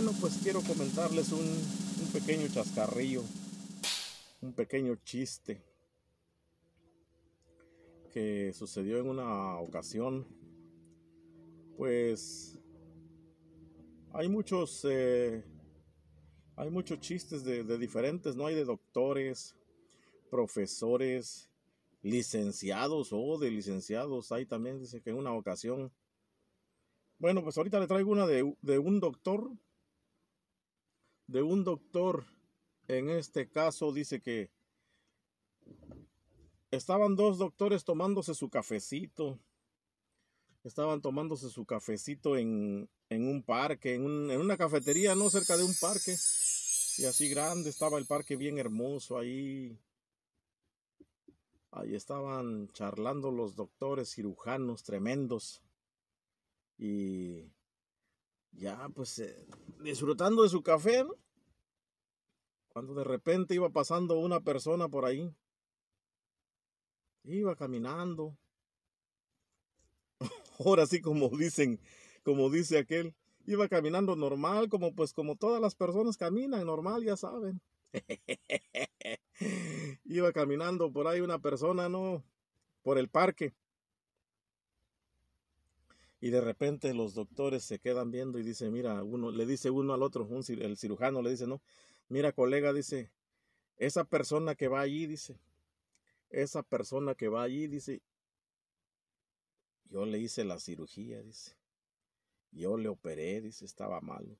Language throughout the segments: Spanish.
Bueno, pues quiero comentarles un, pequeño chascarrillo, un pequeño chiste que sucedió en una ocasión. Pues hay muchos, eh, hay muchos chistes de, diferentes, ¿no? Hay de doctores, profesores, licenciados o oh, de licenciados. Hay también, dice que en una ocasión. Bueno, pues ahorita le traigo una de, de un doctor de un doctor, en este caso dice que estaban dos doctores tomándose su cafecito. Estaban tomándose su cafecito en, un parque, en, una cafetería, no cerca de un parque. Y así grande estaba el parque, bien hermoso ahí. Ahí estaban charlando los doctores cirujanos tremendos. Y ya, pues eh, disfrutando de su café, Cuando de repente iba pasando una persona por ahí. Iba caminando. Ahora sí, como dicen, como dice aquel, iba caminando normal, como pues como todas las personas caminan normal, ya saben. iba caminando por ahí una persona, ¿no? Por el parque y de repente los doctores se quedan viendo y dice, mira, uno le dice uno al otro, el cirujano le dice, no, mira colega, dice, esa persona que va allí, dice, esa persona que va allí, dice, yo le hice la cirugía, dice, yo le operé, dice, estaba malo.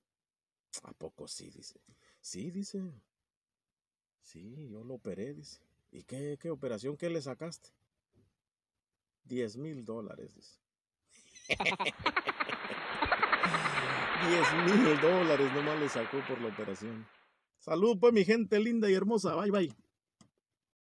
¿A poco sí? Dice, sí, dice, sí, yo lo operé, dice. ¿Y qué, qué operación? ¿Qué le sacaste? Diez mil dólares, dice. 10 mil dólares nomás le sacó por la operación. Salud, pues, mi gente linda y hermosa. Bye, bye.